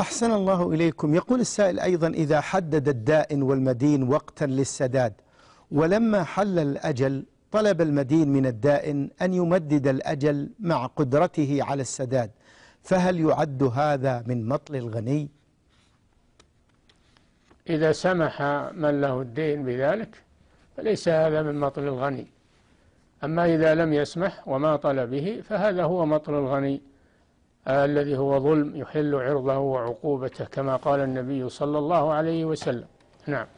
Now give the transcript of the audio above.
أحسن الله إليكم يقول السائل أيضا إذا حدد الدائن والمدين وقتا للسداد ولما حل الأجل طلب المدين من الدائن أن يمدد الأجل مع قدرته على السداد فهل يعد هذا من مطل الغني؟ إذا سمح من له الدين بذلك فليس هذا من مطل الغني أما إذا لم يسمح وما طلبه فهذا هو مطل الغني الذي هو ظلم يحل عرضه وعقوبته كما قال النبي صلى الله عليه وسلم نعم